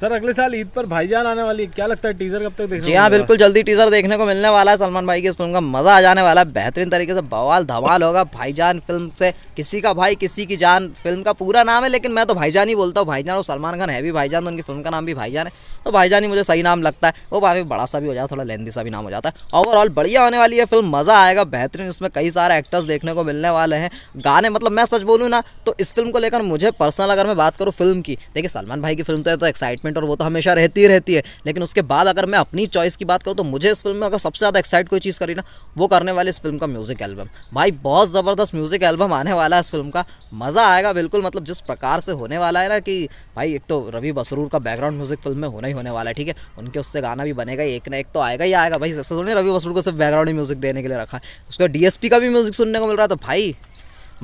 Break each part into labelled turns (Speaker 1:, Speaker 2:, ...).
Speaker 1: sir अगले साल ईद पर भाईजान आने वाली है क्या लगता है टीजर कब तक जी हाँ बिल्कुल जल्दी टीजर देखने को मिलने वाला है सलमान भाई की फिल्म का मजा आ जाने वाला है बेहतरीन तरीके से बवाल धमाल होगा भाईजान फिल्म से किसी का भाई किसी की जान फिल्म का पूरा नाम है लेकिन मैं तो भाईजान ही बोलता हूँ भाईजान और सलमान खान है भी भाईजान तो उनकी फिल्म का नाम भी भाईजान है तो भाईजान ही मुझे सही नाम लगता है वो भाई बड़ा सा भी हो जाता है थोड़ा लेंदी सा भी नाम हो जाता है ओवरऑल बढ़िया होने वाली है फिल्म मज़ा आएगा बेहतरीन इसमें कई सारे एक्टर्स देखने को मिलने वाले हैं गाने मतलब मैं सच बोलूँ ना तो इस फिल्म को लेकर मुझे पर्सनल अगर मैं बात करूँ फिल्म की देखिए सलमान भाई की फिल्म तो एक्साइटमेंट तो एक्साइटमेंट और वो तो हमेशा रहती ही रहती है लेकिन उसके बाद अगर मैं अपनी चॉइस की बात करूँ तो मुझे इस फिल्म में अगर सबसे ज़्यादा एक्साइट कोई चीज़ करी ना वो करने वाले इस फिल्म का म्यूज़िक एल्बम भाई बहुत ज़बरदस्त म्यूज़िक एल्बम आने वाला है इस फिल्म का मज़ा आएगा बिल्कुल मतलब जिस प्रकार से होने वाला है ना कि भाई एक तो रवि बसरूर का बैकग्राउंड म्यूज़िक फिल्म में होना ही होने वाला है ठीक है उनके उससे गाना भी बनेगा एक ना एक तो आएगा ही आएगा भाई सबसे थोड़ी रवि बसरूर को सिर्फ बैकग्राउंड म्यूज़िक देने के लिए रखा है उसका डी का भी म्यूज़िक सुनने को मिल रहा था तो भाई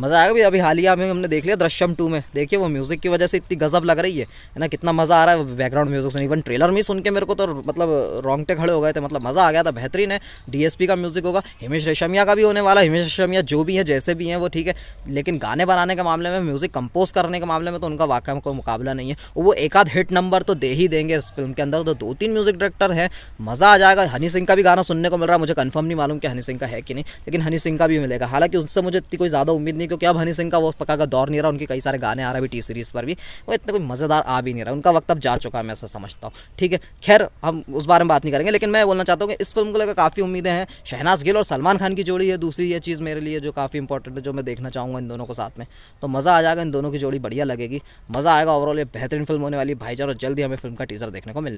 Speaker 1: मज़ा आएगा भी अभी हालिया में हमने देख लिया दृश्यम टू में देखिए वो म्यूज़िक की वजह से इतनी गजब लग रही है है ना कितना मज़ा आ रहा है बैकग्राउंड म्यूज़िक से इवन ट्रेलर में सुन के मेरे को तो मतलब रोंगटे खड़े हो गए थे मतलब मज़ा आ गया था बेहतरीन है डीएसपी का म्यूज़िक होगा हिमेश रेशमिया का भी होने वाला हिमेश रेशमिया जो भी है जैसे भी हैं वो ठीक है लेकिन गाने बनाने के मामले में म्यूज़िक कंपोज करने के मामले में तो उनका वाकई में कोई मुकाबला नहीं है वो एक आध हिट नंबर तो दे ही देंगे इस फिल्म के अंदर तो दो तीन म्यूज़िक डायरेक्टर हैं मज़ा आ जाएगा हनी सिंह का भी गाना सुनने को मिल रहा है मुझे कन्फर्म नहीं मालूम कि हनी सिंह का है कि नहीं लेकिन हनी सिंह का भी मिलेगा हालांकि उससे मुझे इतनी कोई ज़्यादा उम्मीद नहीं नहीं क्योंकि अब हनी सिंह का वो पका का दौर नहीं रहा उनके कई सारे गाने आ रहे अभी टी सीरीज़ पर भी वो इतने कोई मज़ेदार आ भी नहीं रहा उनका वक्त अब जा चुका है मैं ऐसा समझता हूँ ठीक है खैर हम उस बारे में बात नहीं करेंगे लेकिन मैं बोलना चाहता हूँ कि इस फिल्म को लेकर काफ़ी उम्मीदें हैं शहनाज गिल और सलमान खान की जोड़ी है दूसरी ये चीज़ मेरे लिए जो काफ़ी इंपॉर्टेंट है जो मैं देखना चाहूँगा इन दोनों को साथ में तो मज़ा आ जाएगा इन दोनों की जोड़ी बढ़िया लगेगी मज़ा आएगा ओवरऑल ये बेहतरीन फिल्म होने वाली भाईचार और जल्दी हमें फिल्म का टीज़र देखने को मिलने